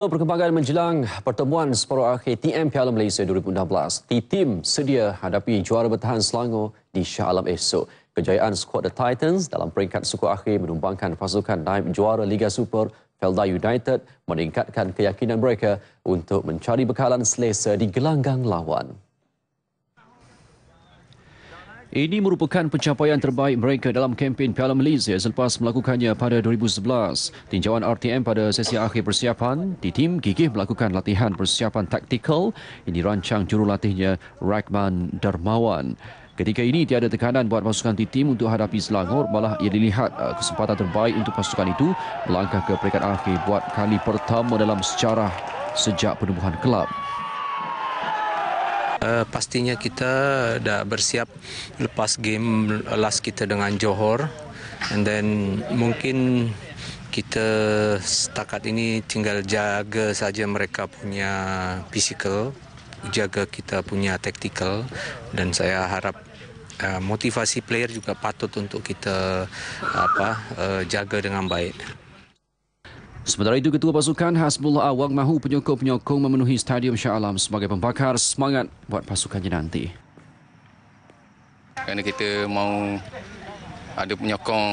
Oh, perkembangan menjelang pertemuan separuh akhir TM Piala Malaysia 2016, Ti Tim sedia hadapi juara bertahan Selangor di Shah Alam esok. Kejayaan skuad The Titans dalam peringkat suku akhir menumbangkan pasukan naib juara Liga Super Felda United meningkatkan keyakinan mereka untuk mencari bekalan selesa di gelanggang lawan. Ini merupakan pencapaian terbaik mereka dalam kempen Piala Malaysia selepas melakukannya pada 2011. Tinjauan RTM pada sesi akhir persiapan, di tim gigih melakukan latihan persiapan taktikal yang dirancang jurulatihnya Rahman Darmawan. Ketika ini tiada tekanan buat pasukan di tim untuk hadapi Selangor malah ia dilihat eh, kesempatan terbaik untuk pasukan itu melangkah ke peringkat akhir buat kali pertama dalam sejarah sejak penubuhan kelab uh, pastinya kita dah bersiap lepas game last kita dengan Johor and then mungkin kita setakat ini tinggal jaga saja mereka punya physical jaga kita punya tactical dan saya harap uh, motivasi player juga patut untuk kita apa uh, jaga dengan baik Sementara itu, Ketua Pasukan Hasbullah Awang mahu penyokong-penyokong memenuhi Stadium Shah Alam sebagai pembakar semangat buat pasukannya nanti. Kerana kita mahu ada penyokong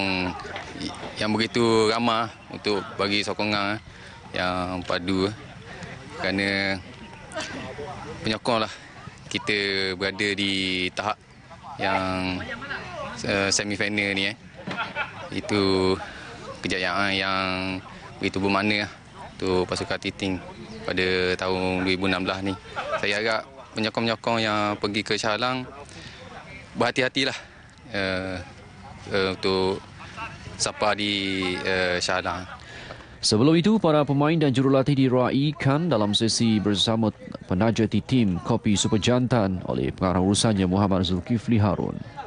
yang begitu ramah untuk bagi sokongan eh, yang padu. Eh. Kerana lah kita berada di tahap yang eh, semifinal ni. Itu kejayaan yang beri tubuh mana lah tu pasukan Titing pada tahun 2016 ni. Saya agak penyokong-penyokong yang pergi ke Shahalang berhati-hatilah uh, uh, untuk sapa di uh, eh, Shahalang. Sebelum itu, para pemain dan jurulatih diraikan dalam sesi bersama penaja di tim Kopi Super Jantan oleh pengarah urusannya Muhammad Zulkifli Harun.